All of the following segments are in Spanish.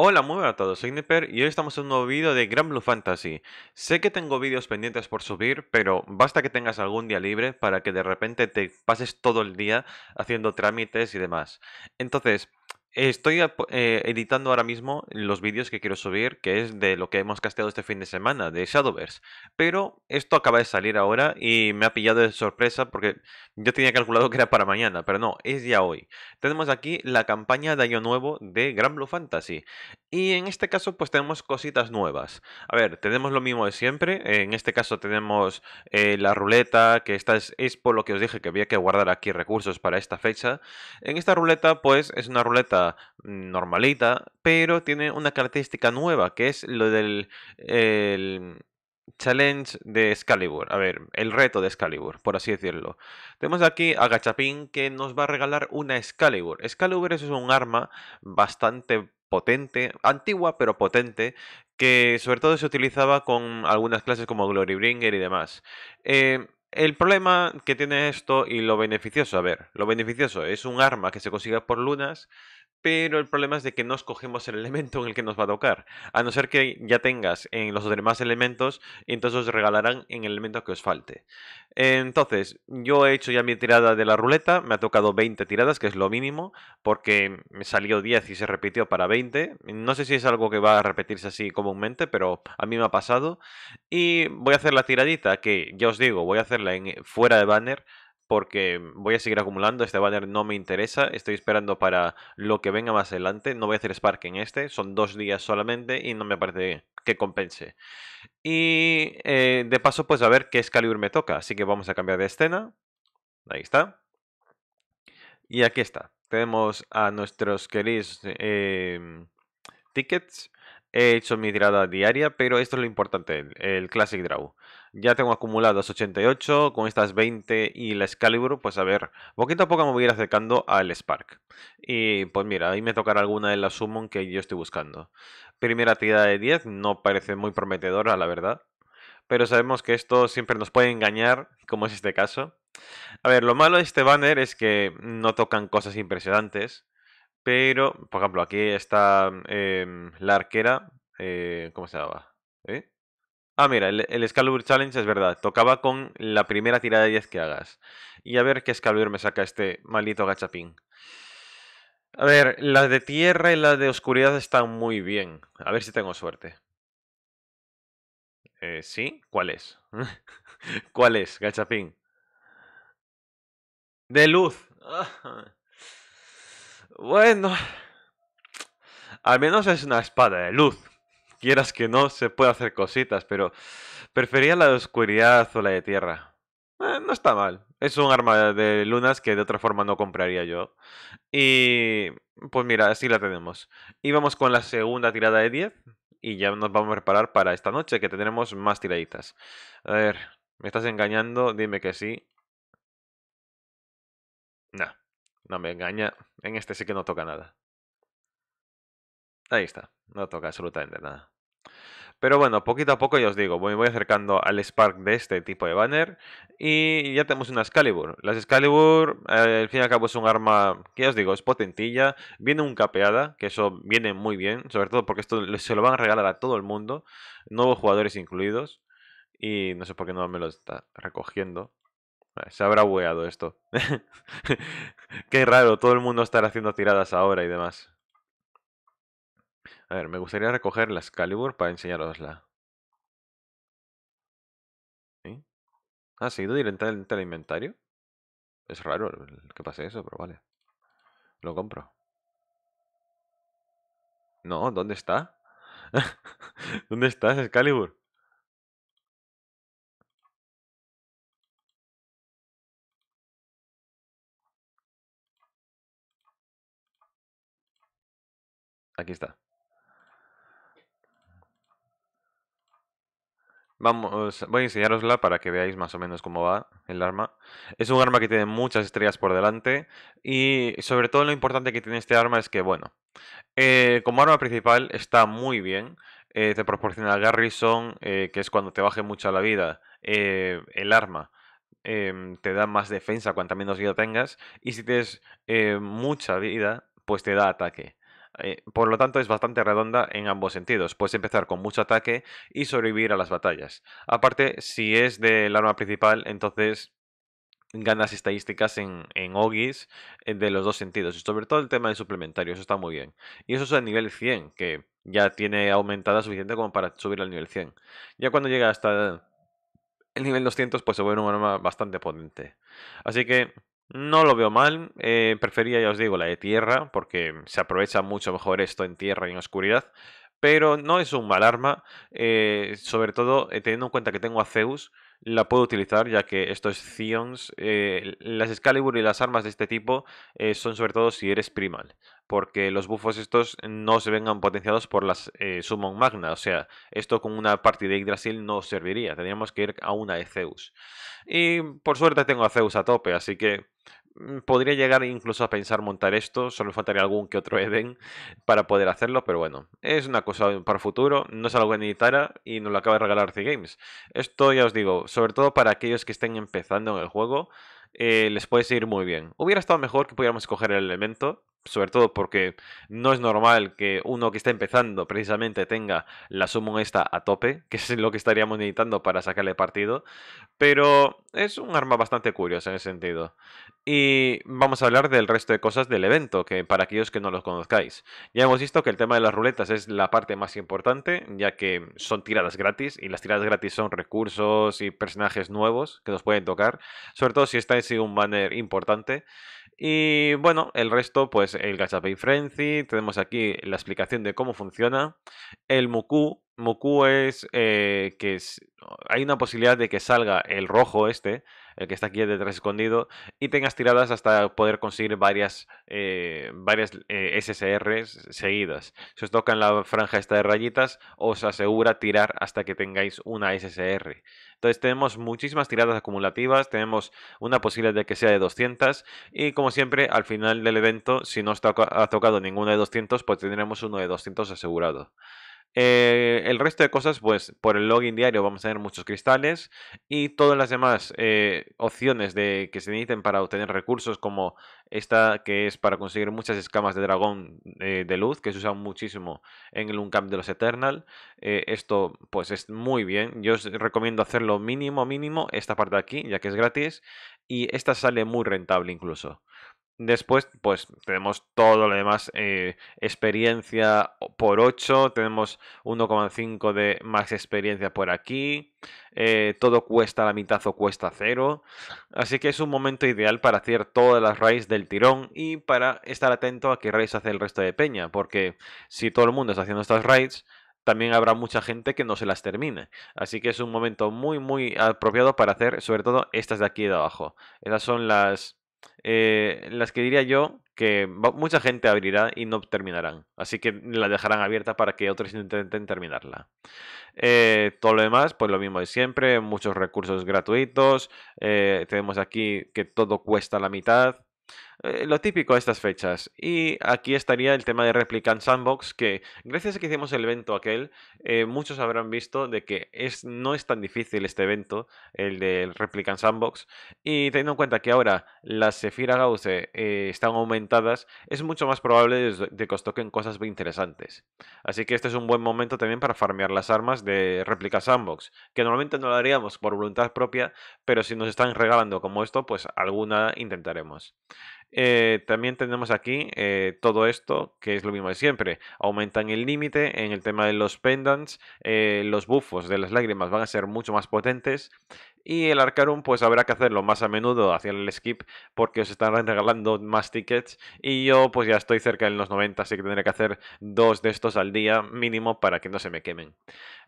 Hola, muy buenas a todos, soy Nipper y hoy estamos en un nuevo vídeo de Gran Blue Fantasy. Sé que tengo vídeos pendientes por subir, pero basta que tengas algún día libre para que de repente te pases todo el día haciendo trámites y demás. Entonces, Estoy eh, editando ahora mismo los vídeos que quiero subir, que es de lo que hemos casteado este fin de semana, de Shadowverse. Pero esto acaba de salir ahora y me ha pillado de sorpresa porque yo tenía calculado que era para mañana, pero no, es ya hoy. Tenemos aquí la campaña de Año Nuevo de Gran Blue Fantasy. Y en este caso pues tenemos cositas nuevas. A ver, tenemos lo mismo de siempre. En este caso tenemos eh, la ruleta, que esta es por lo que os dije que había que guardar aquí recursos para esta fecha. En esta ruleta pues es una ruleta normalita, pero tiene una característica nueva, que es lo del challenge de Excalibur, a ver, el reto de Excalibur, por así decirlo. Tenemos aquí a Gachapin que nos va a regalar una Excalibur. Excalibur es un arma bastante potente, antigua pero potente, que sobre todo se utilizaba con algunas clases como Glorybringer y demás. Eh, el problema que tiene esto y lo beneficioso, a ver, lo beneficioso es un arma que se consigue por lunas pero el problema es de que no escogemos el elemento en el que nos va a tocar. A no ser que ya tengas en los demás elementos, entonces os regalarán en el elemento que os falte. Entonces, yo he hecho ya mi tirada de la ruleta, me ha tocado 20 tiradas, que es lo mínimo, porque me salió 10 y se repitió para 20. No sé si es algo que va a repetirse así comúnmente, pero a mí me ha pasado. Y voy a hacer la tiradita, que ya os digo, voy a hacerla fuera de banner, porque voy a seguir acumulando, este banner no me interesa, estoy esperando para lo que venga más adelante, no voy a hacer Spark en este, son dos días solamente y no me parece que compense. Y eh, de paso pues a ver qué Excalibur me toca, así que vamos a cambiar de escena, ahí está, y aquí está, tenemos a nuestros queridos em, tickets, he hecho mi tirada diaria, pero esto es lo importante, el Classic Draw. Ya tengo acumulados 88, con estas 20 y la Excalibur, pues a ver, poquito a poco me voy a ir acercando al Spark. Y pues mira, ahí me tocará alguna de las Summon que yo estoy buscando. Primera tirada de 10, no parece muy prometedora, la verdad. Pero sabemos que esto siempre nos puede engañar, como es este caso. A ver, lo malo de este banner es que no tocan cosas impresionantes. Pero, por ejemplo, aquí está em, la arquera. Eh, ¿Cómo se llamaba ¿Eh? Ah, mira, el, el, Challenge es verdad. Tocaba con la primera tirada de 10 que hagas. Y a ver qué Excalibur me saca este maldito gachapín. A ver, las de tierra y las de oscuridad están muy bien. A ver si tengo suerte. Eh, ¿Sí? ¿Cuál es? ¿Cuál es, gachapín? De luz. Bueno. Al menos es una espada de luz quieras que no, se puede hacer cositas, pero prefería la de oscuridad o la de tierra. Eh, no está mal. Es un arma de lunas que de otra forma no compraría yo. Y pues mira, así la tenemos. Y vamos con la segunda tirada de 10. Y ya nos vamos a preparar para esta noche que tendremos más tiraditas. A ver, ¿me estás engañando? Dime que sí. No, no me engaña. En este sí que no toca nada. Ahí está, no toca absolutamente nada. Pero bueno, poquito a poco ya os digo, voy, voy acercando al Spark de este tipo de banner y ya tenemos una Excalibur. Las Excalibur, eh, al fin y al cabo, es un arma que ya os digo, es potentilla, viene un capeada, que eso viene muy bien, sobre todo porque esto se lo van a regalar a todo el mundo, nuevos jugadores incluidos. Y no sé por qué no me lo está recogiendo. Eh, se habrá hueado esto. qué raro, todo el mundo estará haciendo tiradas ahora y demás. A ver, me gustaría recoger la Excalibur para enseñarosla. ¿Sí? Ah, ha seguido directamente el inventario. Es raro que pase eso, pero vale. Lo compro. No, ¿dónde está? ¿Dónde estás, Excalibur? Aquí está. Vamos, voy a enseñarosla para que veáis más o menos cómo va el arma. Es un arma que tiene muchas estrellas por delante y sobre todo lo importante que tiene este arma es que, bueno, eh, como arma principal está muy bien. Eh, te proporciona Garrison, eh, que es cuando te baje mucho la vida, el arma em, te da más defensa cuanta menos vida tengas y si tienes mucha vida, pues te da ataque. Eh, por lo tanto es bastante redonda en ambos sentidos, puedes empezar con mucho ataque y sobrevivir a las batallas. Aparte, si es del arma principal, entonces ganas estadísticas en, en OGIs eh, de los dos sentidos. Y sobre todo el tema de suplementario, eso está muy bien. Y eso es el nivel 100, que ya tiene aumentada suficiente como para subir al nivel 100. Ya cuando llega hasta el nivel 200, pues se vuelve un arma bastante potente. Así que no lo veo mal, eh, prefería, ya os digo, la de tierra, porque se aprovecha mucho mejor esto en tierra y en oscuridad, pero no es un mal arma, eh, sobre todo eh, teniendo en cuenta que tengo a Zeus, la puedo utilizar, ya que estos Zions, eh, las Excalibur y las armas de este tipo eh, son sobre todo si eres primal, porque los buffos estos no se vengan potenciados por las eh, Summon Magna, o sea, esto con una parte de Yggdrasil no serviría, tendríamos que ir a una de Zeus. Y por suerte tengo a Zeus a tope, así que Mm, podría llegar incluso a pensar montar esto, solo faltaría algún que otro Eden para poder hacerlo, pero bueno, es una cosa para futuro, no es algo que necesitara y nos lo acaba de regalar C Games. Esto ya os digo, sobre todo para aquellos que estén empezando en el juego, eh, les puede seguir muy bien. Hubiera estado mejor que pudiéramos escoger el elemento, sobre todo porque no es normal que uno que está empezando precisamente tenga la summon esta a tope, que es lo que estaríamos necesitando para sacarle partido, pero es un arma bastante curiosa en ese sentido. Y vamos a hablar del resto de cosas del evento, que para aquellos que no los conozcáis. Ya hemos visto que el tema de las ruletas es la parte más importante, ya que son tiradas gratis, y las tiradas gratis son recursos y personajes nuevos que nos pueden tocar, sobre todo si está en un banner importante. Y bueno, el resto, pues el Gachapay Frenzy, tenemos aquí la explicación de cómo funciona. El Muku, Muku es eh, que es, hay una posibilidad de que salga el rojo este, el que está aquí detrás escondido, y tengas tiradas hasta poder conseguir varias, SSR eh, varias eh, seguidas. Si os toca en la franja esta de rayitas, os asegura tirar hasta que tengáis una SSR. Entonces tenemos muchísimas tiradas acumulativas, tenemos una posibilidad de que sea de 200, y como siempre, al final del evento, si no os ha tocado ninguna de 200, pues tendremos uno de 200 asegurado. Eh, el resto de cosas, pues por el login diario vamos a tener muchos cristales y todas las demás eh, opciones de, que se necesiten para obtener recursos, como esta que es para conseguir muchas escamas de dragón eh, de luz, que se usan muchísimo en el Uncamp de los Eternal. esto, pues es muy bien. Yo os recomiendo hacerlo mínimo, mínimo, esta parte de aquí, ya que es gratis y esta sale muy rentable incluso. Después, pues tenemos todo lo demás, eh, experiencia por 8, tenemos 1,5 de más experiencia por aquí, eh, todo cuesta la mitad o cuesta cero, así que es un momento ideal para hacer todas las raids del tirón y para estar atento a qué raids hace el resto de peña, porque si todo el mundo está haciendo estas raids, también habrá mucha gente que no se las termine. Así que es un momento muy, muy apropiado para hacer, sobre todo estas de aquí de abajo. Esas son las eh, las que diría yo que mucha gente abrirá y no terminarán. Así que la dejarán abierta para que otros intenten terminarla. Eh, todo lo demás, pues lo mismo de siempre, muchos recursos gratuitos. Eh, tenemos aquí que todo cuesta la mitad. Eh, lo típico a estas fechas. Y aquí estaría el tema de Replicant Sandbox, que gracias a que hicimos el evento aquel, eh, muchos habrán visto de que es, no es tan difícil este evento, el de Replicant Sandbox. Y teniendo en cuenta que ahora las Sephira Gauze eh, están aumentadas, es mucho más probable de que os cosas muy interesantes. Así que este es un buen momento también para farmear las armas de Replicant Sandbox, que normalmente no lo haríamos por voluntad propia, pero si nos están regalando como esto, pues alguna intentaremos. Eh, también tenemos aquí eh, todo esto, que es lo mismo de siempre. Aumentan el límite en el tema de los pendants, eh, los bufos de las lágrimas van a ser mucho más potentes. Y el Arcarum pues habrá que hacerlo más a menudo hacia el skip porque os están regalando más tickets y yo pues ya estoy cerca de los 90 así que tendré que hacer dos de estos al día mínimo para que no se me quemen.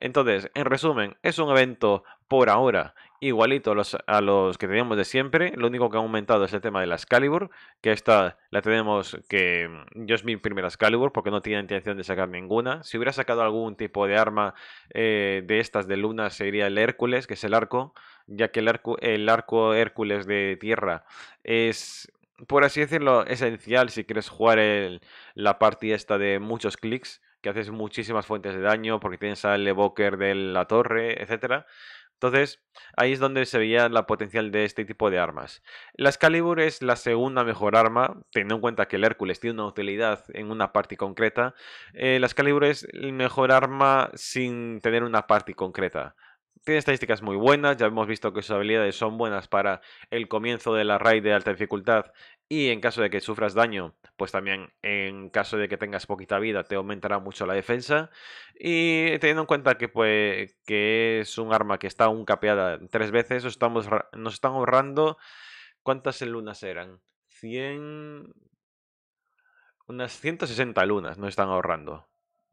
Entonces, en resumen, es un evento por ahora igualito a los, que teníamos de siempre. Lo único que ha aumentado es el tema de la Excalibur, que esta la tenemos que... Yo es mi primera Excalibur porque no tenía intención de sacar ninguna. Si hubiera sacado algún tipo de arma eh, de estas de luna sería el Hércules, que es el arco, ya que el arco, Hércules de tierra es... Por así decirlo, esencial si quieres jugar la partida esta de muchos clics que haces muchísimas fuentes de daño porque tienes al evoker de la torre, etcétera. Entonces, ahí es donde se veía la potencial de este tipo de armas. La calibres es la segunda mejor arma, teniendo en cuenta que el Hércules tiene una utilidad en una parte concreta. Eh, la Excalibur es el mejor arma sin tener una parte concreta. Tiene estadísticas muy buenas, ya hemos visto que sus habilidades son buenas para el comienzo de la raid de alta dificultad y en caso de que sufras daño, pues también en caso de que tengas poquita vida te aumentará mucho la defensa y teniendo en cuenta que, pues, que es un arma que está un capeada tres veces, nos, nos están ahorrando ¿cuántas lunas eran? 100... Unas 160 lunas nos están ahorrando.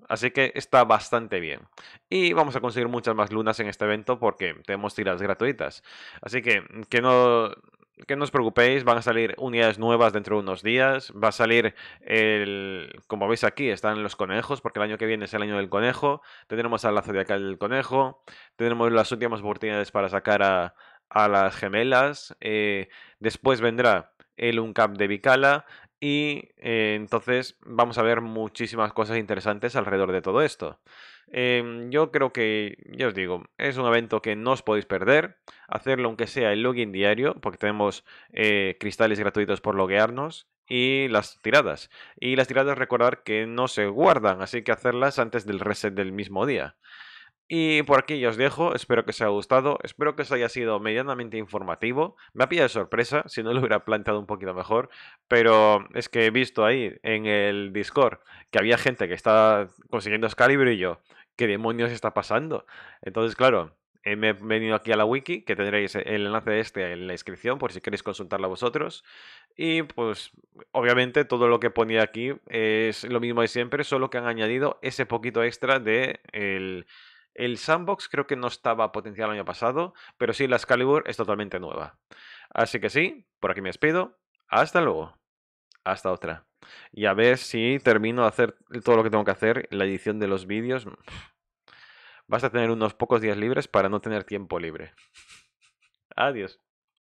Así que está bastante bien. Y vamos a conseguir muchas más lunas en este evento porque tenemos tiras gratuitas. Así que que no, que no os preocupéis, van a salir unidades nuevas dentro de unos días. Va a salir el. Como veis aquí, están los conejos, porque el año que viene es el año del conejo. Tendremos a la zodiacal del conejo. Tendremos las últimas oportunidades para sacar a, las gemelas. Eh, después vendrá el Uncap de Vicala y eh, entonces vamos a ver muchísimas cosas interesantes alrededor de todo esto. Em, yo creo que, ya os digo, es un evento que no os podéis perder. Hacerlo aunque sea el login diario, porque tenemos eh, cristales gratuitos por loguearnos. Y las tiradas. Y las tiradas recordar que no se guardan, así que hacerlas antes del reset del mismo día. Y por aquí ya os dejo, espero que os haya gustado, espero que os haya sido medianamente informativo. Me ha pillado de sorpresa, si no lo hubiera planteado un poquito mejor, pero es que he visto ahí en el Discord que había gente que estaba consiguiendo Excalibur y yo, ¿qué demonios está pasando? Entonces, claro, eh, he venido aquí a la wiki, que tendréis el enlace de este en la descripción por si queréis consultarla vosotros. Y pues obviamente todo lo que ponía aquí es lo mismo de siempre, solo que han añadido ese poquito extra de el sandbox creo que no estaba potencial el año pasado, pero sí la Excalibur es totalmente nueva. Así que sí, por aquí me despido. Hasta luego. Hasta otra. Y a ver si termino de hacer todo lo que tengo que hacer en la edición de los vídeos. Basta tener unos pocos días libres para no tener tiempo libre. Adiós.